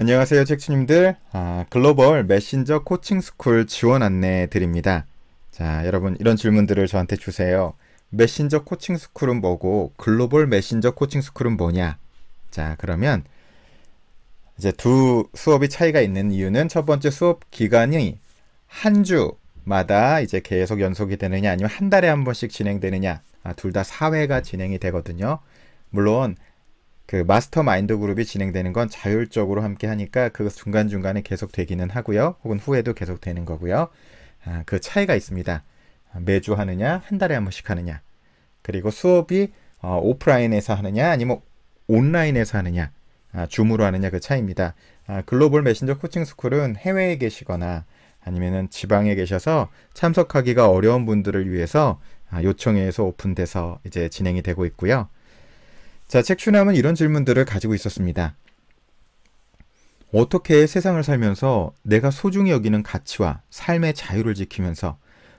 안녕하세요 책치님들 아, 글로벌 메신저 코칭 스쿨 지원 안내 드립니다 자 여러분 이런 질문들을 저한테 주세요 메신저 코칭 스쿨은 뭐고 글로벌 메신저 코칭 스쿨은 뭐냐 자 그러면 이제 두 수업이 차이가 있는 이유는 첫 번째 수업 기간이 한 주마다 이제 계속 연속이 되느냐 아니면 한 달에 한 번씩 진행되느냐 아, 둘다 4회가 진행이 되거든요 물론 그 마스터 마인드 그룹이 진행되는 건 자율적으로 함께 하니까 그 중간중간에 계속 되기는 하고요. 혹은 후에도 계속 되는 거고요. 아, 그 차이가 있습니다. 매주 하느냐, 한 달에 한 번씩 하느냐. 그리고 수업이 어, 오프라인에서 하느냐, 아니면 온라인에서 하느냐, 아, 줌으로 하느냐 그 차이입니다. 아, 글로벌 메신저 코칭 스쿨은 해외에 계시거나 아니면은 지방에 계셔서 참석하기가 어려운 분들을 위해서 아, 요청해서 오픈돼서 이제 진행이 되고 있고요. 자, 책추남은 이런 질문들을 가지고 있었습니다. 어떻게 세상을 살면서 내가 소중히 여기는 가치와 삶의 자유를 지키면서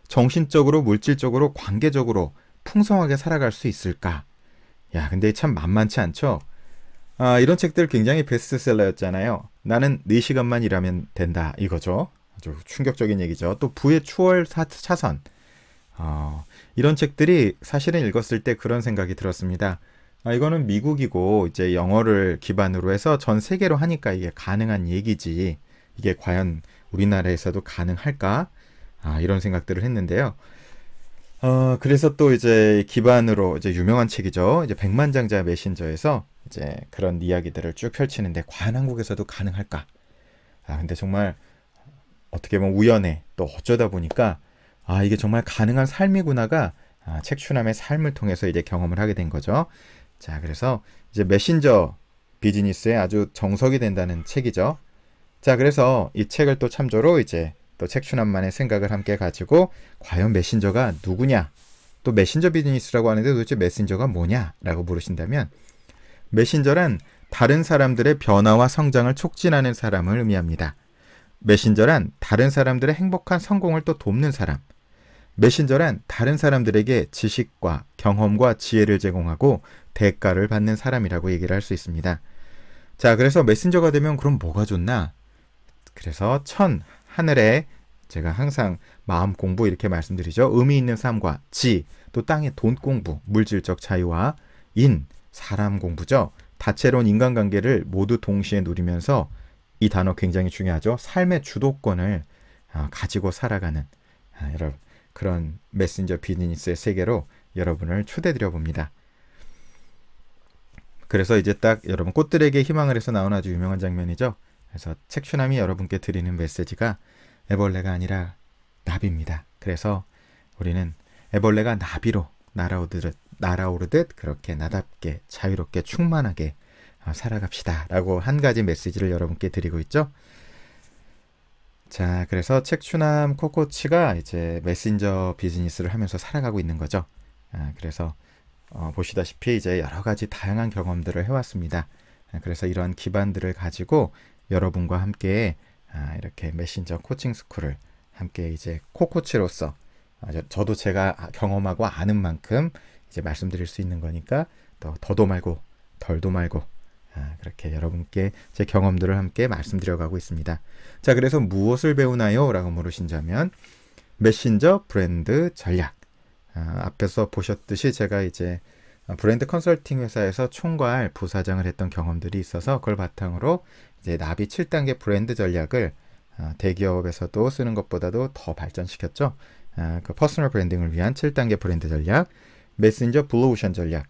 정신적으로, 물질적으로, 관계적으로 풍성하게 살아갈 수 있을까? 야, 근데 참 만만치 않죠? 아, 이런 책들 굉장히 베스트셀러였잖아요. 나는 4시간만 일하면 된다. 이거죠. 아주 충격적인 얘기죠. 또 부의 추월 사, 차선. 어, 이런 책들이 사실은 읽었을 때 그런 생각이 들었습니다. 아, 이거는 미국이고 이제 영어를 기반으로 해서 전 세계로 하니까 이게 가능한 얘기지. 이게 과연 우리나라에서도 가능할까? 아, 이런 생각들을 했는데요. 어, 그래서 또 이제 기반으로 이제 유명한 책이죠. 이제 백만장자 메신저에서 이제 그런 이야기들을 쭉 펼치는데 과연 한국에서도 가능할까? 아, 근데 정말 어떻게 보면 우연에 또 어쩌다 보니까 아, 이게 정말 가능한 삶이구나가 아, 책추남의 삶을 통해서 이제 경험을 하게 된 거죠. 자, 그래서 이제 메신저 비즈니스에 아주 정석이 된다는 책이죠. 자, 그래서 이 책을 또 참조로 이제 또 책추남만의 생각을 함께 가지고 과연 메신저가 누구냐? 또 메신저 비즈니스라고 하는데 도대체 메신저가 뭐냐라고 물으신다면 메신저란 다른 사람들의 변화와 성장을 촉진하는 사람을 의미합니다. 메신저란 다른 사람들의 행복한 성공을 또 돕는 사람, 메신저란 다른 사람들에게 지식과 경험과 지혜를 제공하고 대가를 받는 사람이라고 얘기를 할 수 있습니다. 자, 그래서 메신저가 되면 그럼 뭐가 좋나? 그래서 천, 하늘에 제가 항상 마음 공부 이렇게 말씀드리죠. 의미 있는 삶과 지, 또 땅의 돈 공부, 물질적 자유와 인, 사람 공부죠. 다채로운 인간관계를 모두 동시에 누리면서 이 단어 굉장히 중요하죠. 삶의 주도권을 아, 가지고 살아가는 아, 여러분 그런 메신저 비즈니스의 세계로 여러분을 초대드려 봅니다. 그래서 이제 딱 여러분 꽃들에게 희망을 해서 나온 아주 유명한 장면이죠. 그래서 책추남이 여러분께 드리는 메시지가 애벌레가 아니라 나비입니다. 그래서 우리는 애벌레가 나비로 날아오듯, 날아오르듯 그렇게 나답게 자유롭게 충만하게 어, 살아갑시다. 라고 한 가지 메시지를 여러분께 드리고 있죠. 자, 그래서 책추남 코코치가 이제 메신저 비즈니스를 하면서 살아가고 있는 거죠. 아, 그래서 어, 보시다시피 이제 여러 가지 다양한 경험들을 해왔습니다. 아, 그래서 이러한 기반들을 가지고 여러분과 함께 아, 이렇게 메신저 코칭 스쿨을 함께 이제 코코치로서 아, 저, 도 제가 아, 경험하고 아는 만큼 이제 말씀드릴 수 있는 거니까 더 더도 말고 덜도 말고 아, 그렇게 여러분께 제 경험들을 함께 말씀드려가고 있습니다. 자, 그래서 무엇을 배우나요? 라고 물으신 자면 메신저 브랜드 전략. 아, 앞에서 보셨듯이 제가 이제 브랜드 컨설팅 회사에서 총괄 부사장을 했던 경험들이 있어서 그걸 바탕으로 이제 나비 7단계 브랜드 전략을 아, 대기업에서도 쓰는 것보다도 더 발전시켰죠. 그 퍼스널 브랜딩을 위한 7단계 브랜드 전략, 메신저 블루오션 전략.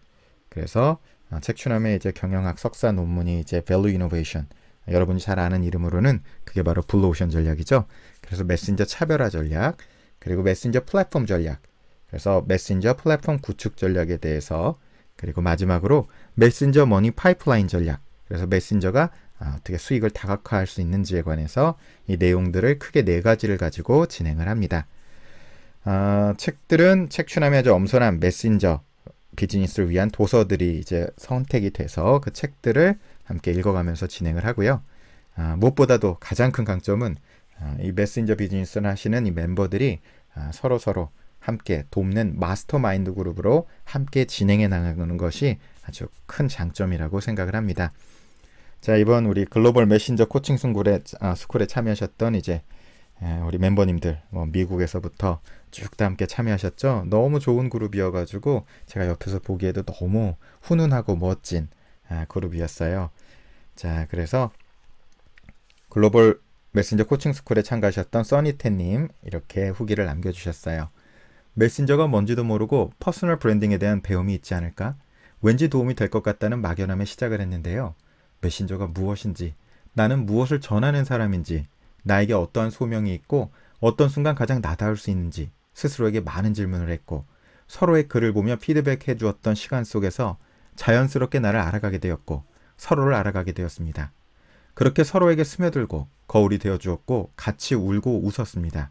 그래서 어, 책추남의 이제 경영학 석사 논문이 이제 Value Innovation 여러분이 잘 아는 이름으로는 그게 바로 블루오션 전략이죠. 그래서 메신저 차별화 전략 그리고 메신저 플랫폼 전략 그래서 메신저 플랫폼 구축 전략에 대해서 그리고 마지막으로 메신저 머니 파이프라인 전략 그래서 메신저가 아, 어떻게 수익을 다각화할 수 있는지에 관해서 이 내용들을 크게 네 가지를 가지고 진행을 합니다. 어, 책들은 책추남의 아주 엄선한 메신저 비즈니스를 위한 도서들이 이제 선택이 돼서 그 책들을 함께 읽어가면서 진행을 하고요. 아, 무엇보다도 가장 큰 강점은 아, 이 메신저 비즈니스를 하시는 이 멤버들이 아, 서로 서로 함께 돕는 마스터마인드 그룹으로 함께 진행해 나가는 것이 아주 큰 장점이라고 생각을 합니다. 자 이번 우리 글로벌 메신저 코칭 스쿨에, 아, 스쿨에 참여하셨던 이제 예, 우리 멤버님들 뭐 미국에서부터 쭉 다 함께 참여하셨죠. 너무 좋은 그룹이어가지고 제가 옆에서 보기에도 너무 훈훈하고 멋진 예, 그룹이었어요. 자, 그래서 글로벌 메신저 코칭 스쿨에 참가하셨던 써니태님 이렇게 후기를 남겨주셨어요. 메신저가 뭔지도 모르고 퍼스널 브랜딩에 대한 배움이 있지 않을까? 왠지 도움이 될 것 같다는 막연함에 시작을 했는데요. 메신저가 무엇인지, 나는 무엇을 전하는 사람인지, 나에게 어떠한 소명이 있고 어떤 순간 가장 나다울 수 있는지 스스로에게 많은 질문을 했고 서로의 글을 보며 피드백해 주었던 시간 속에서 자연스럽게 나를 알아가게 되었고 서로를 알아가게 되었습니다. 그렇게 서로에게 스며들고 거울이 되어 주었고 같이 울고 웃었습니다.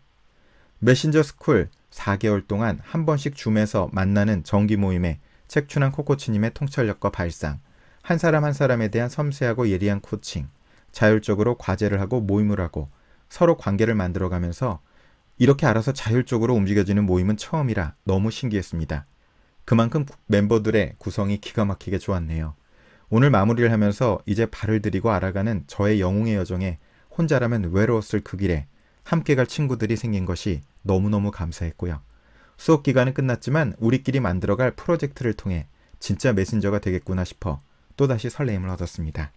메신저 스쿨 4개월 동안 한 번씩 줌에서 만나는 정기 모임에 책춘한 코코치님의 통찰력과 발상, 한 사람 한 사람에 대한 섬세하고 예리한 코칭, 자율적으로 과제를 하고 모임을 하고 서로 관계를 만들어가면서 이렇게 알아서 자율적으로 움직여지는 모임은 처음이라 너무 신기했습니다. 그만큼 멤버들의 구성이 기가 막히게 좋았네요. 오늘 마무리를 하면서 이제 발을 들이고 알아가는 저의 영웅의 여정에 혼자라면 외로웠을 그 길에 함께 갈 친구들이 생긴 것이 너무너무 감사했고요. 수업 기간은 끝났지만 우리끼리 만들어갈 프로젝트를 통해 진짜 메신저가 되겠구나 싶어 또다시 설레임을 얻었습니다.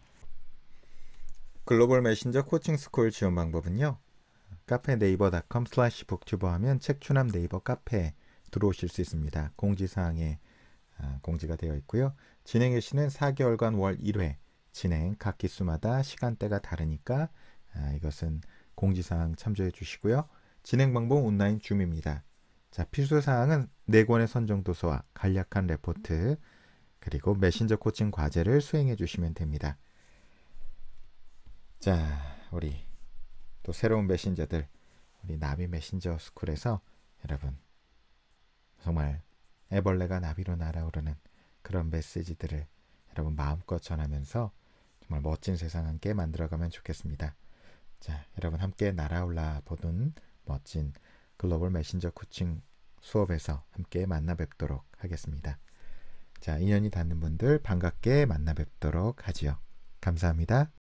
글로벌 메신저 코칭 스쿨 지원 방법은요. 카페 네이버닷컴 슬래시 북튜버 하면 책추남 네이버 카페 들어오실 수 있습니다. 공지사항에 아, 공지가 되어 있고요. 진행 일시는 4개월간 월 1회 진행 각 기수마다 시간대가 다르니까 아, 이것은 공지사항 참조해 주시고요. 진행 방법 온라인 줌입니다. 자, 필수 사항은 4권의 선정 도서와 간략한 레포트 그리고 메신저 코칭 과제를 수행해 주시면 됩니다. 자, 우리 또 새로운 메신저들, 우리 나비 메신저 스쿨에서 여러분 정말 애벌레가 나비로 날아오르는 그런 메시지들을 여러분 마음껏 전하면서 정말 멋진 세상 함께 만들어가면 좋겠습니다. 자, 여러분 함께 날아올라 보는 멋진 글로벌 메신저 코칭 수업에서 함께 만나 뵙도록 하겠습니다. 자, 인연이 닿는 분들 반갑게 만나 뵙도록 하지요. 감사합니다.